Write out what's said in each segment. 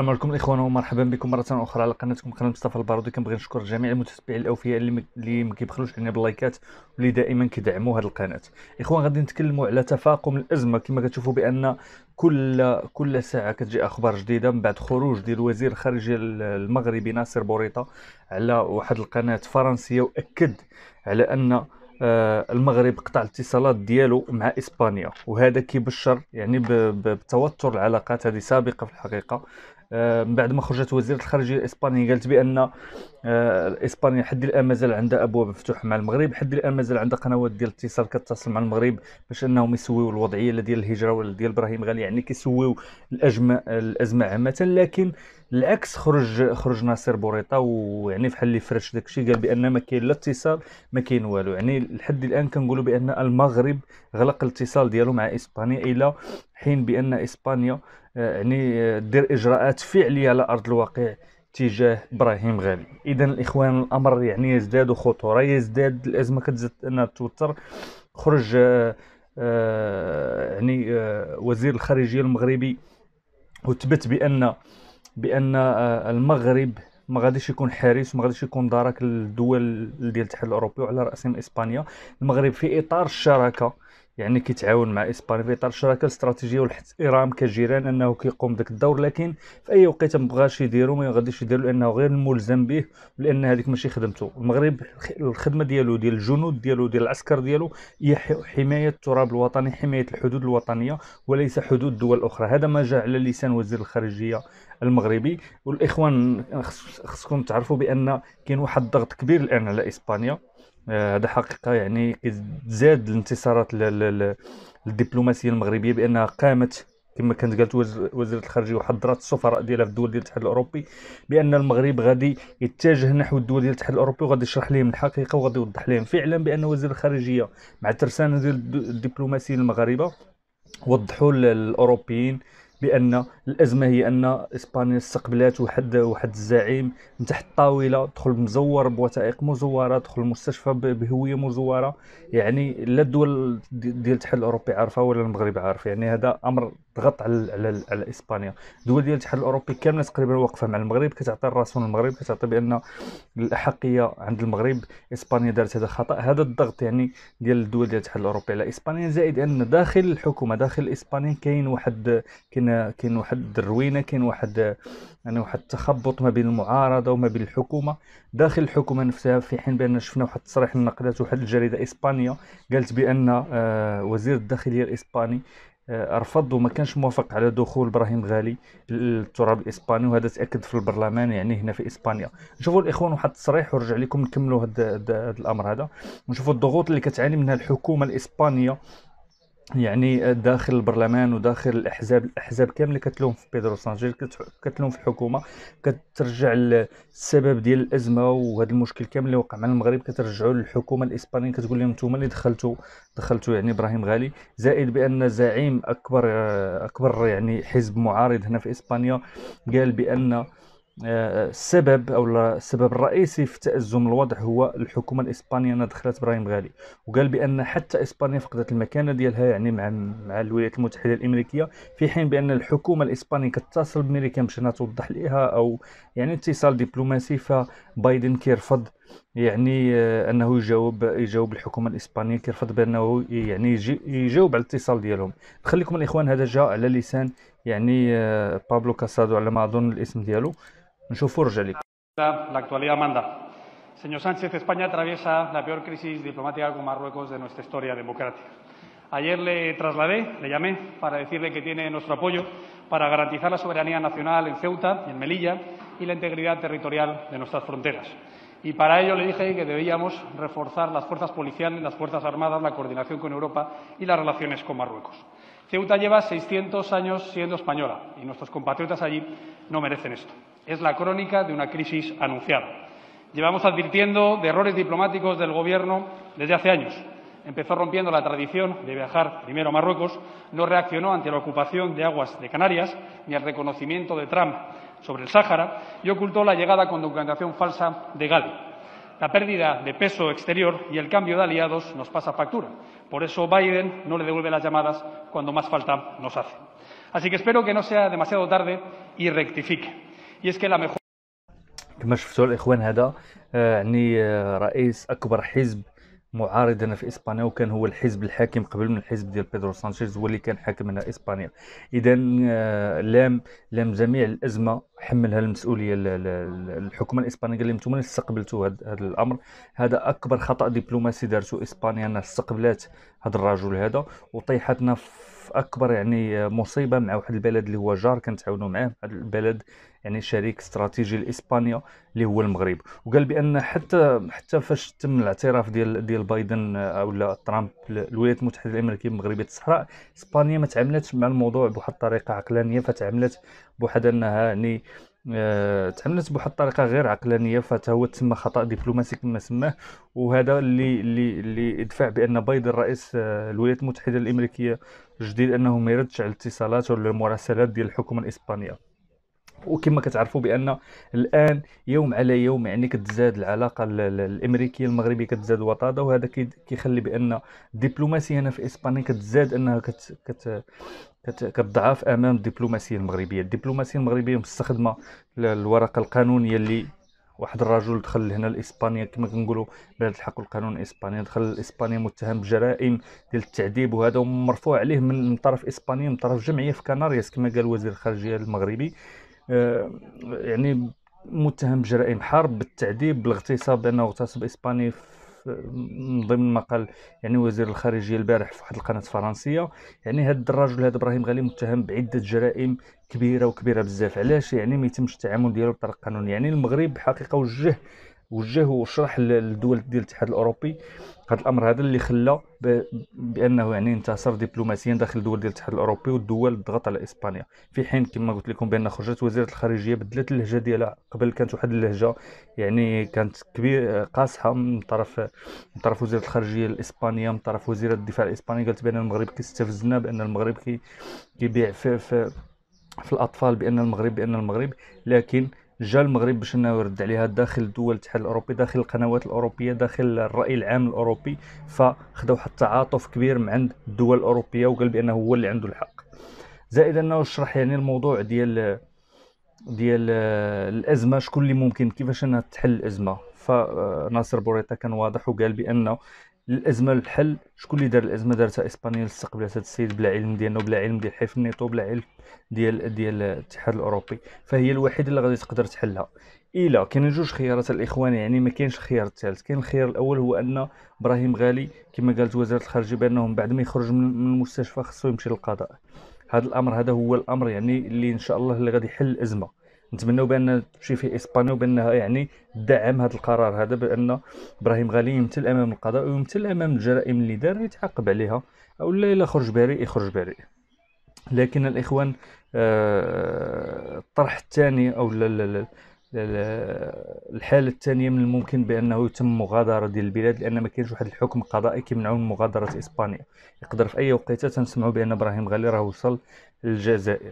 السلام عليكم الاخوان ومرحبا بكم مره اخرى على قناتكم قناه مصطفى البارودي كنبغي نشكر جميع المتابعين الاوفياء اللي اللي ما كيبخلوش علينا باللايكات واللي دائما كيدعموا هذه القناه اخوان غادي نتكلموا على تفاقم الازمه كما كتشوفوا بان كل كل ساعه كتجي اخبار جديده من بعد خروج ديال وزير الخارجيه المغربي ناصر بوريطه على واحد القناه فرنسيه واكد على ان آه، المغرب قطع الاتصالات ديالو مع اسبانيا وهذا كيبشر يعني بتوتر العلاقات هذه سابقه في الحقيقه آه، من بعد ما خرجت وزيره الخارجيه الاسبانيه قالت بان آه، اسبانيا حد الان مازال عندها ابواب مفتوحه مع المغرب حد الان مازال عندها قنوات ديال الاتصال كتصل مع المغرب باش انهم يسويو الوضعيه ديال الهجره ولا ديال ابراهيم غالي يعني كيسويو الازمه عامه لكن العكس خرج خرج ناصر بوريطه ويعني بحال اللي فرش الشيء قال بان ما كاين لا اتصال ما كاين والو يعني لحد الان كنقولوا بان المغرب غلق الاتصال ديالو مع اسبانيا الى حين بان اسبانيا آه، يعني آه، دير اجراءات فعليه على ارض الواقع تجاه ابراهيم غالي اذا الاخوان الامر يعني يزداد خطوره يزداد الازمه كتزاد انها توتر خرج آه، آه، يعني آه، وزير الخارجيه المغربي وثبت بان بان المغرب ما غاديش يكون حارس وما غاديش يكون دارك للدول ديال الاتحاد الاوروبي وعلى راسهم اسبانيا المغرب في اطار الشراكه يعني كيتعاون مع اسبانيا في اطار الشراكه الاستراتيجيه والاحترام كجيران انه كيقوم بداك الدور لكن في اي وقت ما بغاش يديرو ما غاديش يديرو لانه غير ملزم به لان هذيك ماشي خدمته المغرب الخدمه ديالو ديال الجنود ديالو ديال العسكر ديالو هي حمايه التراب الوطني حمايه الحدود الوطنيه وليس حدود دول اخرى هذا ما جاء على لسان وزير الخارجيه المغربي والاخوان خصكم تعرفوا بان كاين واحد الضغط كبير الان على اسبانيا آه، هذا حقيقه يعني كتزاد الانتصارات الدبلوماسيه المغربيه بانها قامت كما كانت قالت وزيره الخارجيه وحضرات السفراء ديالها في الدول ديال الاتحاد الاوروبي بان المغرب غادي يتجه نحو الدول ديال الاتحاد الاوروبي وغادي يشرح لهم الحقيقه وغادي يوضح لهم فعلا بان وزير الخارجيه مع ترسانة ديال الدبلوماسيين المغاربه وضحوا للاوروبيين بان الازمه هي ان اسبانيا استقبلات واحد واحد الزعيم من تحت الطاوله دخل مزور بوثائق مزوره دخل المستشفى بهويه مزوره يعني لا الدول ديال الاتحاد الاوروبي عارفه ولا المغرب عارف يعني هذا امر ضغط على على, على اسبانيا الدول ديال الاتحاد الاوروبي كامله تقريبا واقفه مع المغرب كتعطي من المغرب كتعطي بان الاحقيه عند المغرب اسبانيا دارت هذا خطا هذا الضغط يعني ديال الدول ديال الاتحاد الاوروبي على اسبانيا زائد ان داخل الحكومه داخل اسبانيا كاين واحد كاين كاين واحد الدروينه كاين واحد يعني واحد التخبط ما بين المعارضه وما بين الحكومه داخل الحكومه نفسها في حين بان شفنا واحد التصريح نقلته واحد الجريده اسبانيا قالت بان آه، وزير الداخليه الاسباني آه، رفض وما كانش موافق على دخول ابراهيم غالي للتراب الاسباني وهذا تاكد في البرلمان يعني هنا في اسبانيا نشوفوا الاخوان واحد التصريح ورجع لكم نكملوا هذا الامر هذا ونشوفوا الضغوط اللي كتعاني منها الحكومه الاسبانيه يعني داخل البرلمان وداخل الاحزاب الاحزاب كامله كتلوم في بيدرو سانجيل كتلوم في الحكومه كترجع السبب ديال الازمه وهذا المشكل كامل اللي وقع مع المغرب كترجعوا للحكومه الاسبانيه كتقول لهم نتوما اللي دخلتوا دخلتوا يعني ابراهيم غالي زائد بان زعيم اكبر اكبر يعني حزب معارض هنا في اسبانيا قال بان آه، السبب او السبب الرئيسي في تازم الوضع هو الحكومه الاسبانيه انها دخلت ابراهيم غالي وقال بان حتى اسبانيا فقدت المكانه ديالها يعني مع مع الولايات المتحده الامريكيه في حين بان الحكومه الاسبانيه كتصل بامريكا باش انها توضح ليها او يعني اتصال دبلوماسي فبايدن كيرفض يعني آه، انه يجاوب يجاوب الحكومه الاسبانيه كيرفض بانه يعني يجاوب على الاتصال ديالهم نخليكم الاخوان هذا جاء على لسان يعني آه، بابلو كاسادو على ما اظن الاسم ديالو Señora, la actualidad manda. Señor Sánchez, España atraviesa la peor crisis diplomática con Marruecos de nuestra historia democrática. Ayer le trasladé, le llamé para decirle que tiene nuestro apoyo para garantizar la soberanía nacional en Ceuta y en Melilla y la integridad territorial de nuestras fronteras. Y para ello le dije que debíamos reforzar las fuerzas policiales, las fuerzas armadas, la coordinación con Europa y las relaciones con Marruecos. Ceuta lleva 600 años siendo española y nuestros compatriotas allí no merecen esto. Es la crónica de una crisis anunciada. Llevamos advirtiendo de errores diplomáticos del Gobierno desde hace años. Empezó rompiendo la tradición de viajar primero a Marruecos, no reaccionó ante la ocupación de aguas de Canarias ni al reconocimiento de Trump sobre el Sáhara y ocultó la llegada con documentación falsa de Gali. La pérdida de peso exterior y el cambio de aliados nos pasa factura. Por eso Biden no le devuelve las llamadas cuando más falta nos hace. Así que espero que no sea demasiado tarde y rectifique. يسكن لا ميخو كما شفتوا الاخوان هذا آه، يعني آه، رئيس اكبر حزب معارض هنا في اسبانيا وكان هو الحزب الحاكم قبل من الحزب ديال بيدرو سانشيز هو اللي كان حاكم هنا اسبانيا اذا آه، لام لام جميع الازمه حملها المسؤوليه الحكومه الاسبانيه قال لهم انتم اللي استقبلتوا هذا الامر هذا اكبر خطا دبلوماسي دارته اسبانيا انها استقبلت هذا الرجل هذا وطيحتنا في اكبر يعني مصيبه مع واحد البلد اللي هو جار كنتعاونوا معاه هذا البلد يعني شريك استراتيجي لاسبانيا اللي هو المغرب وقال بان حتى حتى فاش تم الاعتراف ديال ديال بايدن او آه، ترامب الولايات المتحده الامريكيه بمغربيه الصحراء اسبانيا ما تعاملتش مع الموضوع بواحد الطريقه عقلانيه فتعاملت بواحد انها يعني أه، تعاملت بواحد الطريقه غير عقلانيه هو تسمى خطا دبلوماسي كما سماه وهذا اللي اللي اللي دفع بان بايدن رئيس آه، الولايات المتحده الامريكيه الجديد انه ما يردش على الاتصالات ولا المراسلات ديال الحكومه الاسبانيه وكما كتعرفوا بان الان يوم على يوم يعني كتزاد العلاقه الامريكيه المغربيه كتزاد وطاده وهذا كيخلي بان الدبلوماسيه هنا في اسبانيا كتزاد انها كت كت كتضعف امام الدبلوماسيه المغربيه الدبلوماسيه المغربيه مستخدمه الورقه القانونيه اللي واحد الرجل دخل هنا لاسبانيا كما كنقولوا بلاد الحق والقانون الاسباني دخل لاسبانيا متهم بجرائم ديال التعذيب وهذا مرفوع عليه من طرف اسبانيا من طرف جمعيه في كناريس كما قال وزير الخارجيه المغربي يعني متهم بجرائم حرب بالتعذيب بالاغتصاب بانه اغتصب اسباني من ضمن ما قال يعني وزير الخارجيه البارح في واحد القناه الفرنسيه يعني هذا الرجل هذا ابراهيم غالي متهم بعده جرائم كبيره وكبيره بزاف علاش يعني ما يتمش التعامل ديالو بطريقه قانونيه يعني المغرب حقيقه وجه وجه وشرح للدول ديال الاتحاد الاوروبي هذا الامر هذا اللي خلى بانه يعني انتصر دبلوماسيا داخل الدول ديال الاتحاد الاوروبي والدول ضغط على اسبانيا في حين كما قلت لكم بان خرجت وزيره الخارجيه بدلت اللهجه ديالها قبل كانت واحد اللهجه يعني كانت كبير قاصحه من طرف من طرف وزيره الخارجيه الاسبانيه من طرف وزيره الدفاع الاسبانيه قالت بان المغرب كيستفزنا بان المغرب كيبيع في, في في الاطفال بان المغرب بان المغرب لكن جا المغرب باش انه يرد عليها داخل دول الاتحاد الاوروبي داخل القنوات الاوروبيه داخل الراي العام الاوروبي فخذوا واحد التعاطف كبير من عند الدول الاوروبيه وقال بانه هو اللي عنده الحق زائد انه شرح يعني الموضوع ديال ديال الازمه شكون اللي ممكن كيفاش انها تحل الازمه فناصر بوريطه كان واضح وقال بانه الازمه للحل شكون اللي دار الازمه دارتها اسبانيا اللي استقبلت هذا السيد بلا علم ديالنا وبلا علم ديال حلف النيتو بلا علم ديال ديال الاتحاد الاوروبي فهي الوحيده اللي غادي تقدر تحلها الا كاين جوج خيارات الاخوان يعني ما كاينش الخيار الثالث كاين الخيار الاول هو ان ابراهيم غالي كما قالت وزاره الخارجيه بانهم بعد ما يخرج من المستشفى خصو يمشي للقضاء هذا الامر هذا هو الامر يعني اللي ان شاء الله اللي غادي يحل الازمه نتمنوا بان تمشي في اسبانيا وبانها يعني تدعم هذا القرار هذا بان ابراهيم غالي يمثل امام القضاء ويمثل امام الجرائم اللي دار يتعاقب عليها او لا الا خرج بريء يخرج بريء لكن الاخوان آه الطرح الثاني او لا لا لا الحالة الثانية من الممكن بأنه يتم مغادرة ديال البلاد لأن ما كاينش واحد الحكم قضائي كيمنعو من مغادرة إسبانيا يقدر في أي وقيته تنسمعوا بأن إبراهيم غالي راه وصل الجزائر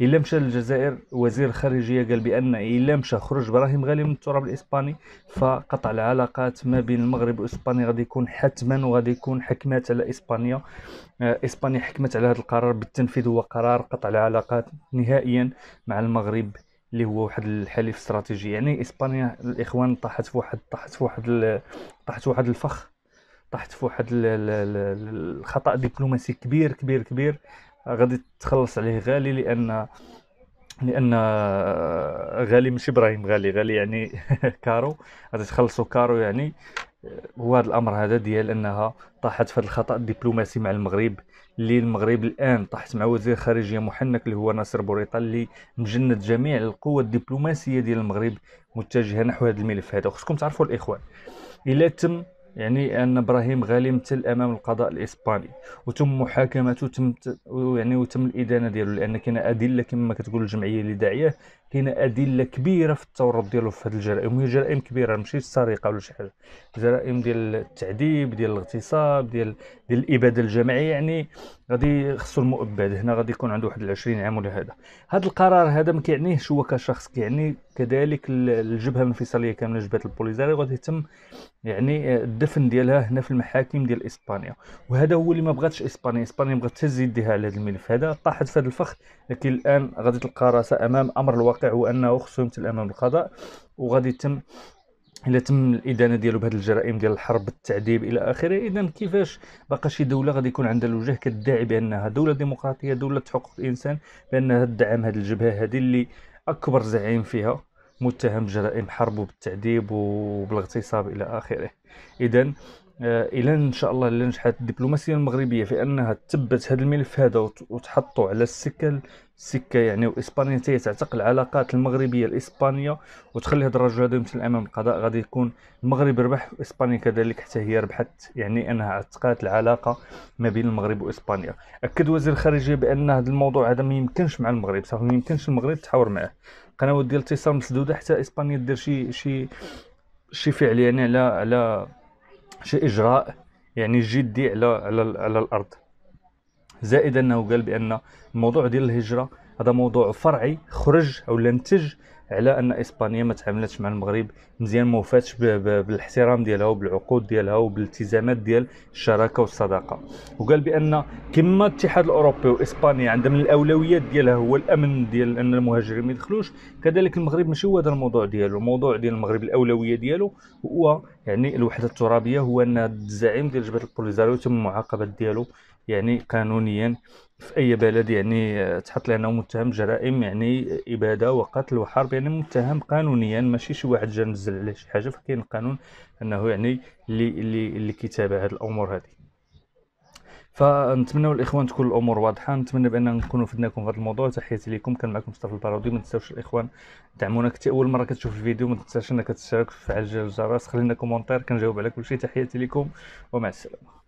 الا مشى للجزائر وزير الخارجيه قال بان الا مشى خرج براهيم غالي من التراب الاسباني فقطع العلاقات ما بين المغرب واسبانيا غادي يكون حتما وغادي يكون حكمات على اسبانيا آه، اسبانيا حكمت على هذا القرار بالتنفيذ هو قرار قطع العلاقات نهائيا مع المغرب اللي هو واحد الحليف استراتيجي يعني اسبانيا الاخوان طاحت في واحد طاحت في واحد طاحت واحد الفخ طاحت في واحد الخطا دبلوماسي كبير كبير كبير غادي تخلص عليه غالي لان لان آه، غالي ماشي ابراهيم غالي غالي يعني كارو غادي تخلصوا كارو يعني هو هذا الامر هذا ديال انها طاحت في هذا الخطا الدبلوماسي مع المغرب اللي المغرب الان طاحت مع وزير خارجيه محنك اللي هو ناصر بوريطه اللي مجند جميع القوى الدبلوماسيه ديال المغرب متجهه نحو هذا الملف هذا وخصكم تعرفوا الاخوان الا تم يعني ان ابراهيم غالي مثل امام القضاء الاسباني وتم محاكمته وتم يعني وتم الادانه ديالو لان كاين ادله كما كتقول الجمعيه اللي داعيه كاين ادله كبيره في التورط ديالو في هذه الجرائم وهي جرائم كبيره ماشي السرقه ولا شي حاجه جرائم ديال التعذيب ديال الاغتصاب ديال ديال الاباده الجماعيه يعني غادي خصو المؤبد هنا غادي يكون عنده واحد 20 عام ولا هذا هذا القرار هذا ما كيعنيهش هو كشخص كيعني كذلك الجبهه الانفصاليه كامله جبهه البوليزاري غادي يتم يعني الدفن ديالها هنا في المحاكم ديال اسبانيا وهذا هو اللي ما بغاتش اسبانيا اسبانيا بغات تهز يديها على هذا الملف هذا طاحت في هذا الفخ لكن الان غادي تلقى راسها امام امر الواقع الواقع هو انه خصو يمثل امام القضاء وغادي يتم الا تم الادانه ديالو بهذه الجرائم ديال الحرب التعذيب الى اخره اذا كيفاش باقا شي دوله غادي يكون عندها الوجه كتدعي بانها دوله ديمقراطيه دوله حقوق الانسان بانها تدعم هذه الجبهه هذه اللي اكبر زعيم فيها متهم بجرائم حرب وبالتعذيب وبالاغتصاب الى اخره اذا آه، الى ان شاء الله الا نجحت الدبلوماسيه المغربيه في انها تثبت هذا الملف هذا وتحطوا على السكه السكه يعني واسبانيا تعتق العلاقات المغربيه الإسبانية وتخلي هذا الرجل هذا يمثل امام القضاء غادي يكون المغرب ربح واسبانيا كذلك حتى هي ربحت يعني انها اعتقات العلاقه ما بين المغرب واسبانيا اكد وزير الخارجيه بان هذا الموضوع هذا ما يمكنش مع المغرب صافي ما يمكنش المغرب تحاور معه قنوات ديال الاتصال مسدوده حتى اسبانيا دير شي شي شي فعل يعني على على شي اجراء يعني جدي على على على الارض زائد انه قال بان الموضوع ديال الهجره هذا موضوع فرعي خرج او نتج على ان اسبانيا ما تعاملتش مع المغرب مزيان ما وفاتش بالاحترام ديالها وبالعقود ديالها وبالالتزامات ديال الشراكه والصداقه وقال بان كما الاتحاد الاوروبي واسبانيا عندها من الاولويات ديالها هو الامن ديال ان المهاجرين ما يدخلوش كذلك المغرب ماشي هو هذا الموضوع ديالو الموضوع ديال المغرب الاولويه ديالو هو يعني الوحده الترابيه هو ان الزعيم ديال جبهه البوليزاريو تم معاقبه ديالو يعني قانونيا في اي بلد يعني آه، تحط لانه متهم جرائم يعني آه، اباده وقتل وحرب يعني متهم قانونيا ماشي شي واحد جا نزل عليه شي حاجه فكاين القانون انه يعني اللي اللي اللي كيتابع هاد الامور هذه فنتمنوا الاخوان تكون الامور واضحه نتمنى بان نكونوا فدناكم في هذا الموضوع تحياتي لكم كان معكم مصطفى البارودي ما تنساوش الاخوان دعمونا كنت اول مره كتشوف الفيديو ما تنساش انك تشترك في فعل خلينا كومونتير كنجاوب على كل شيء تحياتي لكم ومع السلامه